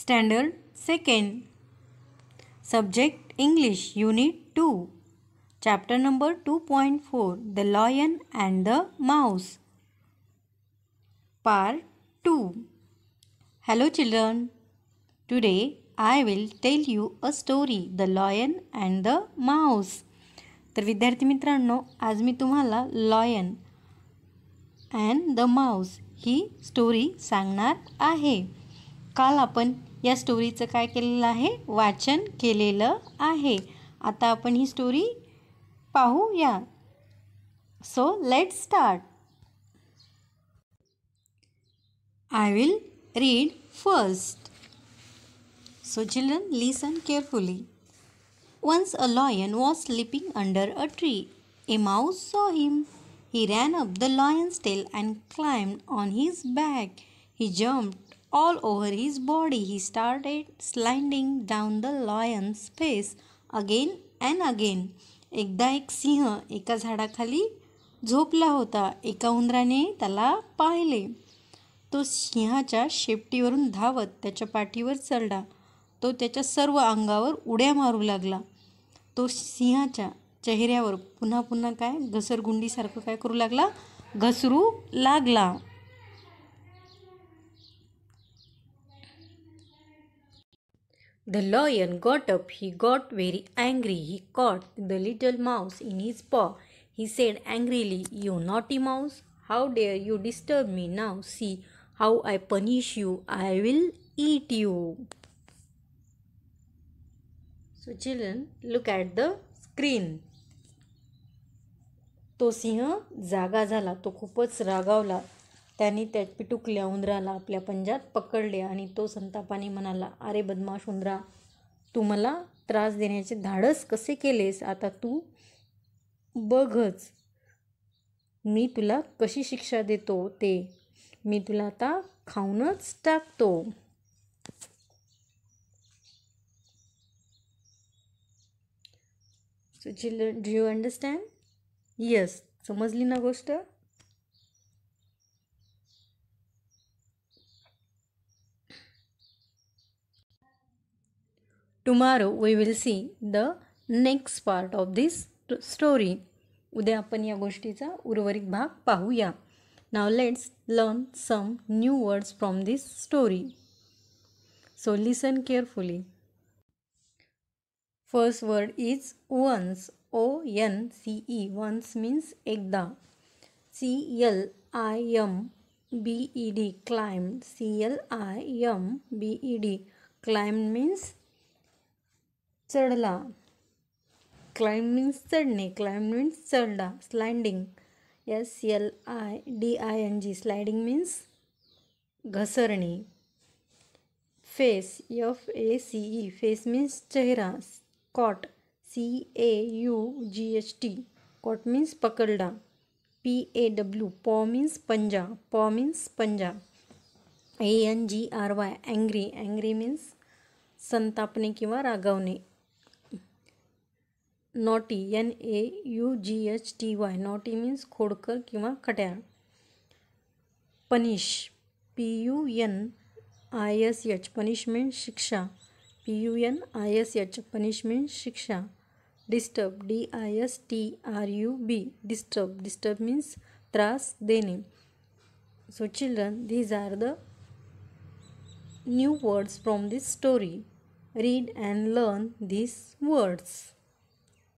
Standard second subject English unit two chapter number two point four the lion and the mouse part two hello children today I will tell you a story the lion and the mouse तर विद्यार्थी मित्रांनो आज मी तुम्हाला lion and the mouse ही story सांगणार आहे काल आपण या स्टोरीचं काय केलेलं आहे वाचन केलेलं आहे आता आपण ही स्टोरी पाहूया so let start I will read first so children listen carefully once a lion was sleeping under a tree a mouse saw him he ran up the lion's tail and climbed on his back he jump all over his body. He started sliding down the lion's face again and again एकदा एक सिंह एका झाडाखाली झोपला होता एका उंदराने त्याला पाहिले तो सिंहाच्या शेपटीवरून धावत त्याच्या पाठीवर चढला तो त्याच्या सर्व अंगावर उड्या मारू लागला तो सिंहाच्या चेहऱ्यावर पुन्हा पुन्हा काय घसरगुंडीसारखं काय करू लागला घसरू लागला The lion got up, he got very angry, he caught the little mouse in his paw. He said angrily, You naughty mouse, how dare you disturb me now? See how I punish you, I will eat you. So, children, look at the screen. तो सिंह जागा झाला तो खूपच रागावला त्याने त्या पिटुकल्या उंदराला आपल्या पंजात पकडले आणि तो संतापाने म्हणाला अरे बदमाश उंदरा तू मला त्रास देण्याचे धाडस कसे केलेस आता तू बघच मी तुला कशी शिक्षा देतो ते मी तुला आता खाऊनच टाकतो so children do you understand yes समजली ना गोष्ट tomorrow we will see the next part of this story उद्या आपण या गोष्टीचा उर्वरित भाग पाहूया now let's learn some new words from this story so listen carefully first word is once O N C E once means एकदा C L I M B E D climb C L I M B E D climb means चढला climb means चढणे climb means चढला sliding S L I D I N G sliding means घसरणे face F A C E face means चेहरा caught C A U G H T caught means पकडला P A W paw means पंजा paw means पंजा A N G R Y angry angry means संतापणे किंवा रागावणे naughty N A U G H T Y naughty means खोडकर किंवा खट्या punish P U N I S H punishment शिक्षा P U N I S H punishment शिक्षा disturb D I S T U R B disturb disturb means त्रास देणे so children these are the new words from this story read and learn these words